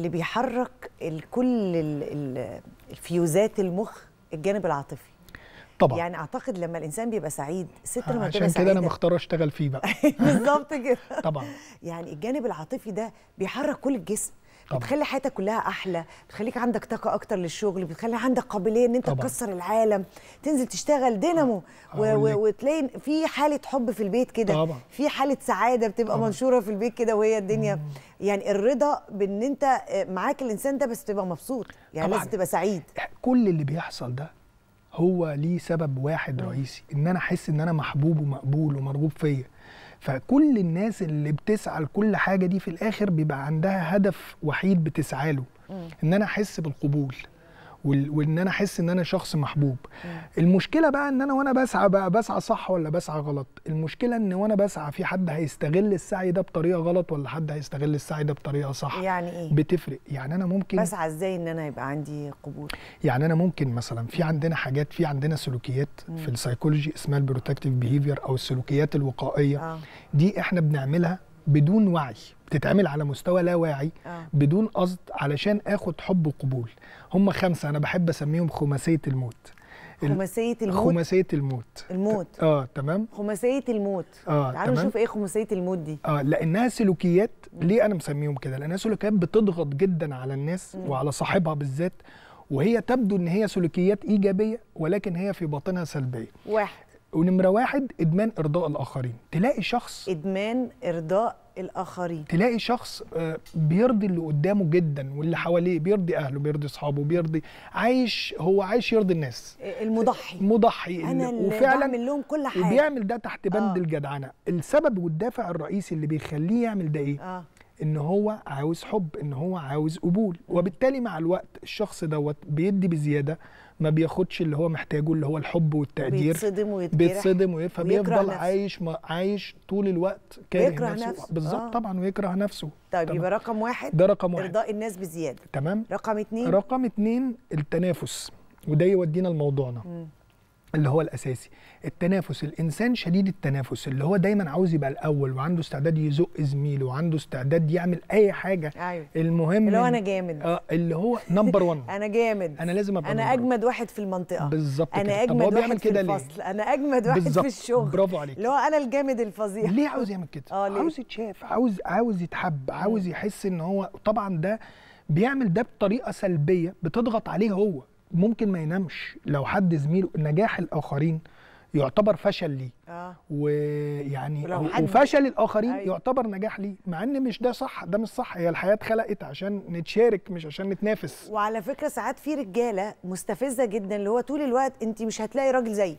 اللي بيحرك كل الفيوزات المخ الجانب العاطفي طبعا يعني اعتقد لما الانسان بيبقى سعيد الست لما بتبقى عشان كده انا مختار اشتغل فيه بقى بالظبط كده طبعا يعني الجانب العاطفي ده بيحرك كل الجسم طبعا. بتخلي حياتك كلها احلى بتخليك عندك طاقه اكتر للشغل بتخلي عندك قابليه ان انت طبعا. تكسر العالم تنزل تشتغل دينامو آه. و... وتلاقي في حاله حب في البيت كده في حاله سعاده بتبقى طبعا. منشوره في البيت كده وهي الدنيا مم. يعني الرضا بان انت آه، معاك الانسان ده بس تبقى مبسوط يعني لازم تبقى سعيد كل اللي بيحصل ده هو ليه سبب واحد مم. رئيسي ان انا احس ان انا محبوب ومقبول ومرغوب فيا فكل الناس اللي بتسعى لكل حاجه دي في الاخر بيبقى عندها هدف وحيد بتسعى له ان انا احس بالقبول وان انا احس ان انا شخص محبوب المشكله بقى ان انا وانا بسعى بقى بسعى صح ولا بسعى غلط المشكله ان وانا بسعى في حد هيستغل السعي ده بطريقه غلط ولا حد هيستغل السعي ده بطريقه صح يعني ايه بتفرق يعني انا ممكن بسعى ازاي ان انا يبقى عندي قبول يعني انا ممكن مثلا في عندنا حاجات في عندنا سلوكيات مم. في السيكولوجي اسمها البروتكتيف بيهيفير او السلوكيات الوقائيه آه. دي احنا بنعملها بدون وعي بتتعمل على مستوى لا واعي آه. بدون قصد علشان اخد حب وقبول هم خمسه انا بحب اسميهم خماسيه الموت خماسيه الموت خماسيه الموت الموت اه تمام خماسيه الموت اه تعالوا نشوف ايه خماسيه الموت دي اه لانها سلوكيات ليه انا مسميهم كده لانها سلوكيات بتضغط جدا على الناس مم. وعلى صاحبها بالذات وهي تبدو ان هي سلوكيات ايجابيه ولكن هي في باطنها سلبيه واحد ونمره واحد ادمان ارضاء الاخرين تلاقي شخص ادمان ارضاء الاخرين تلاقي شخص آه، بيرضي اللي قدامه جدا واللي حواليه بيرضي اهله بيرضي اصحابه بيرضي عايش هو عايش يرضي الناس المضحي مضحي أنا اللي وفعلا بيعمل لهم كل حاجه بيعمل ده تحت بند آه. الجدعنه السبب والدافع الرئيسي اللي بيخليه يعمل ده ايه آه. ان هو عاوز حب ان هو عاوز قبول وبالتالي مع الوقت الشخص دوت بيدي بزياده ما بياخدش اللي هو محتاجه اللي هو الحب والتقدير بيتصدم ويتجرح بيتصدم ويفهم فبيفضل عايش ما عايش طول الوقت كاره نفسه, نفسه. بالظبط آه. طبعا ويكره نفسه طيب يبقى رقم واحد ده رقم واحد ارضاء الناس بزياده تمام رقم اتنين رقم اتنين التنافس وده يودينا لموضوعنا اللي هو الاساسي التنافس الانسان شديد التنافس اللي هو دايما عاوز يبقى الاول وعنده استعداد يزق زميله وعنده استعداد يعمل اي حاجه أيوه. المهم اللي هو انا جامد اه اللي هو نمبر 1 انا جامد انا لازم ابقى انا اجمد واحد في المنطقه بالظبط انا اجمد واحد في الفصل ليه؟ انا اجمد واحد بالزبط. في الشغل برافو عليك اللي هو انا الجامد الفظيع ليه عاوز يعمل كده آه عاوز يتشاف عاوز عاوز يتحب عاوز يحس ان هو طبعا ده بيعمل ده بطريقه سلبيه بتضغط عليه هو ممكن ما ينامش لو حد زميله نجاح الاخرين يعتبر فشل ليه آه. ويعني وفشل الاخرين أي. أيوه. يعتبر نجاح ليه مع ان مش ده صح ده مش صح هي الحياه اتخلقت عشان نتشارك مش عشان نتنافس وعلى فكره ساعات في رجاله مستفزه جدا اللي هو طول الوقت انت مش هتلاقي راجل زيي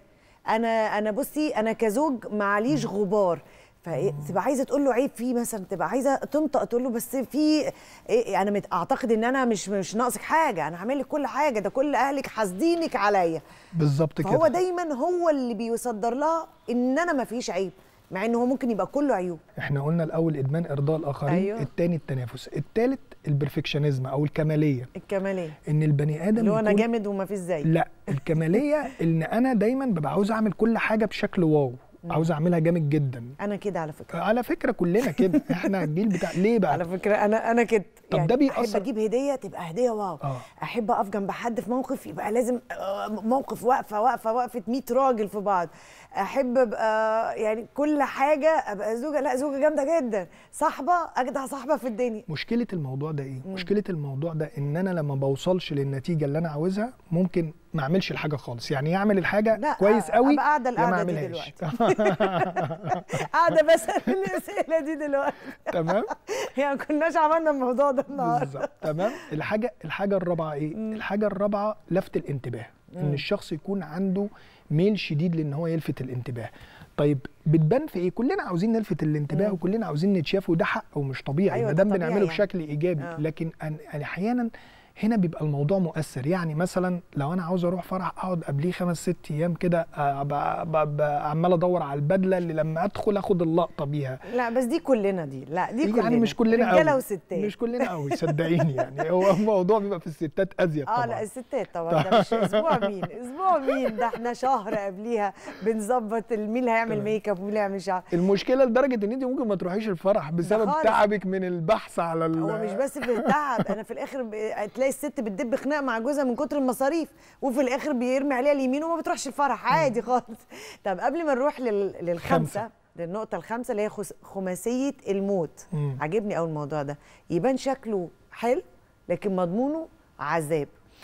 انا انا بصي انا كزوج معليش غبار فتبقى عايزه تقول له عيب فيه مثلا تبقى عايزه تنطق تقول له بس في إيه انا مت... اعتقد ان انا مش مش ناقصك حاجه انا هعمل لك كل حاجه ده كل اهلك حاسدينك عليا بالظبط كده هو دايما هو اللي بيصدر لها ان انا ما فيش عيب مع ان هو ممكن يبقى كله عيوب احنا قلنا الاول ادمان ارضاء الاخرين أيوه. الثاني التنافس الثالث البرفكشنزم او الكماليه الكماليه ان البني ادم اللي هو انا جامد وما فيش زي لا الكماليه ان انا دايما ببقى عاوز اعمل كل حاجه بشكل واو عاوز اعملها جامد جدا انا كده على فكره على فكره كلنا كده احنا الجيل بتاع ليه بقى على فكره انا انا كده طب يعني ده بيأثر احب اجيب هديه تبقى هديه واو آه. احب اقف جنب حد في موقف يبقى لازم آه، موقف واقفه واقفه واقفه 100 راجل في بعض احب ابقى آه، يعني كل حاجه ابقى زوجه لا زوجه جامده جدا صاحبه اجدع صاحبه في الدنيا مشكله الموضوع ده ايه مم. مشكله الموضوع ده ان انا لما بوصلش للنتيجه اللي انا عاوزها ممكن ما اعملش الحاجه خالص يعني يعمل الحاجه لا كويس قوي ما قاعده القعده دي دلوقتي قاعده بسال الاسئله دي دلوقتي تمام يعني كناش عملنا الموضوع ده النهارده تمام الحاجه الحاجه الرابعه ايه الحاجه الرابعه لفت الانتباه ان الشخص يكون عنده ميل شديد لان هو يلفت الانتباه طيب بتبان في ايه كلنا عاوزين نلفت الانتباه مم. وكلنا عاوزين نتشاف وده حق ومش طبيعي أيوة ما دام بنعمله يعني. بشكل ايجابي آه. لكن احيانا هنا بيبقى الموضوع مؤثر يعني مثلا لو انا عاوز اروح فرح اقعد قبليه خمس ست ايام كده آه، عمال ادور على البدله اللي لما ادخل اخد اللقطه بيها لا بس دي كلنا دي لا دي يعني كلنا يعني مش كلنا قوي رجاله وستات مش كلنا قوي صدقيني يعني هو الموضوع بيبقى في الستات ازيد آه، طبعا اه لا الستات طبعا ده مش اسبوع مين اسبوع مين ده احنا شهر قبليها بنظبط مين هيعمل ميك اب ومين هيعمل شعر المشكله لدرجه ان انت ممكن ما تروحيش الفرح بسبب تعبك من البحث على هو مش بس في التعب انا في الاخر هتلاقي تلاقي الست بتدب خناق مع جوزها من كتر المصاريف وفي الاخر بيرمي عليها اليمين وما بتروحش الفرح عادي خالص طب قبل ما نروح لل... للخمسه خمسة. للنقطه الخامسه اللي هي خماسيه الموت مم. عجبني أول الموضوع ده يبان شكله حلو لكن مضمونه عذاب